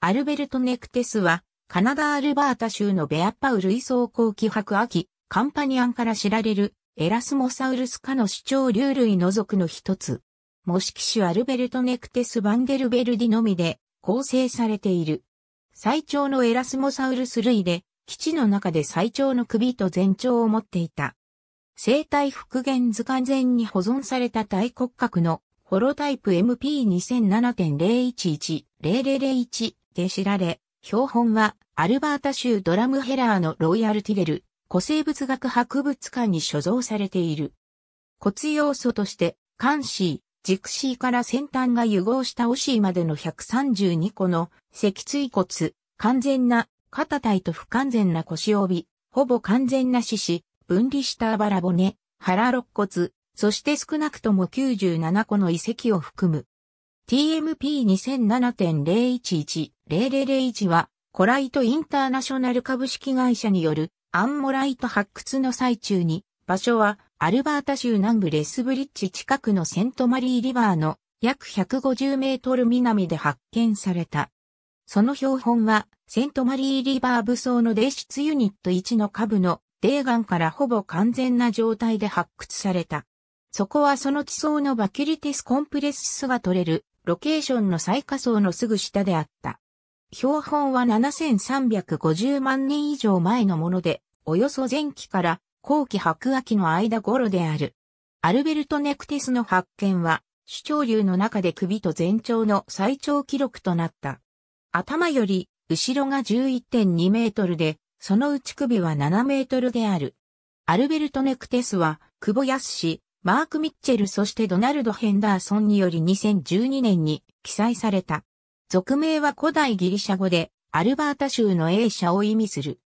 アルベルト・ネクテスは、カナダ・アルバータ州のベアッパウ類走行機博秋、カンパニアンから知られる、エラスモサウルス科の主張流類の属の一つ。模式種アルベルト・ネクテス・バンデルベルディのみで構成されている。最長のエラスモサウルス類で、基地の中で最長の首と全長を持っていた。生体復元図完全に保存された大骨格のホロタイプ MP2007.011-0001 で知られ、標本はアルバータ州ドラムヘラーのロイヤルティレル古生物学博物館に所蔵されている。骨要素として、カシー、ジクシーから先端が融合したオシーまでの132個の脊椎骨、完全な肩体と不完全な腰帯、ほぼ完全な四肢、分離したあばら骨、腹肋骨、そして少なくとも97個の遺跡を含む。TMP2007.011-0001 は、コライトインターナショナル株式会社によるアンモライト発掘の最中に、場所はアルバータ州南部レスブリッジ近くのセントマリーリバーの約150メートル南で発見された。その標本は、セントマリーリバー武装の泥質ユニット1の下部の泥岩からほぼ完全な状態で発掘された。そこはその地層のバキュリティスコンプレススが取れるロケーションの最下層のすぐ下であった。標本は7350万年以上前のもので、およそ前期から後期白亜紀の間頃である。アルベルト・ネクテスの発見は、主張流の中で首と前長の最長記録となった。頭より後ろが11.2メートルで、その内首は7メートルである。アルベルト・ネクテスは、久保康氏、マーク・ミッチェルそしてドナルド・ヘンダーソンにより2012年に記載された。俗名は古代ギリシャ語で、アルバータ州の A 社を意味する。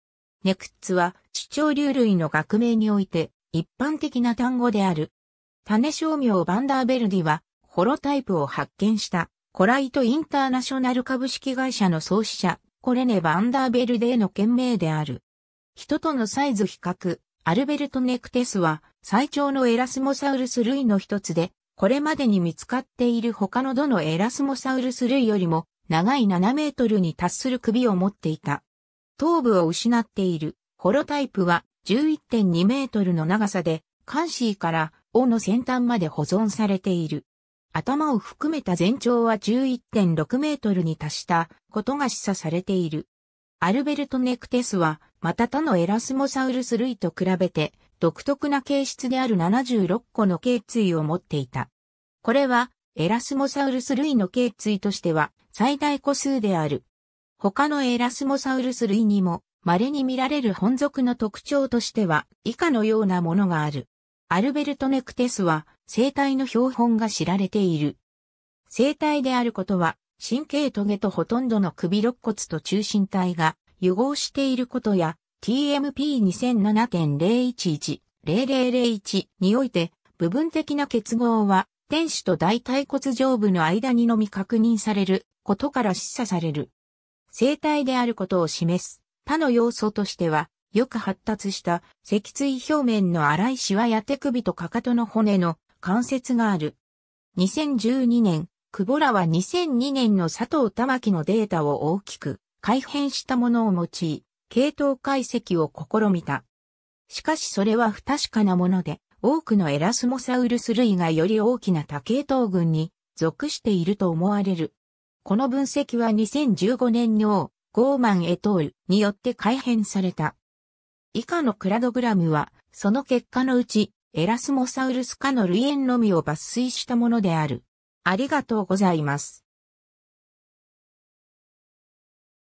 ネクッツは、地長流類の学名において、一般的な単語である。種商名バンダーベルディは、ホロタイプを発見した、コライト・インターナショナル株式会社の創始者、コレネ・バンダーベルデの件名である。人とのサイズ比較、アルベルト・ネクテスは、最長のエラスモサウルス類の一つで、これまでに見つかっている他のどのエラスモサウルス類よりも長い7メートルに達する首を持っていた。頭部を失っているホロタイプは11.2メートルの長さで、カンシーから尾の先端まで保存されている。頭を含めた全長は11.6メートルに達したことが示唆されている。アルベルト・ネクテスは、また他のエラスモサウルス類と比べて独特な形質である76個の頸椎を持っていた。これは、エラスモサウルス類の頸椎としては最大個数である。他のエラスモサウルス類にも稀に見られる本属の特徴としては以下のようなものがある。アルベルト・ネクテスは生体の標本が知られている。生体であることは神経棘とほとんどの首肋骨と中心体が融合していることや TMP2007.011-0001 において、部分的な結合は、天使と大腿骨上部の間にのみ確認されることから示唆される。生体であることを示す他の要素としては、よく発達した脊椎表面の荒いシワや手首とかかとの骨の関節がある。2012年、久保らは2002年の佐藤玉木のデータを大きく改変したものを用い、系統解析を試みた。しかしそれは不確かなもので、多くのエラスモサウルス類がより大きな多系統群に属していると思われる。この分析は2015年に王、ゴーマン・エトールによって改変された。以下のクラドグラムは、その結果のうち、エラスモサウルス科の類縁のみを抜粋したものである。ありがとうございます。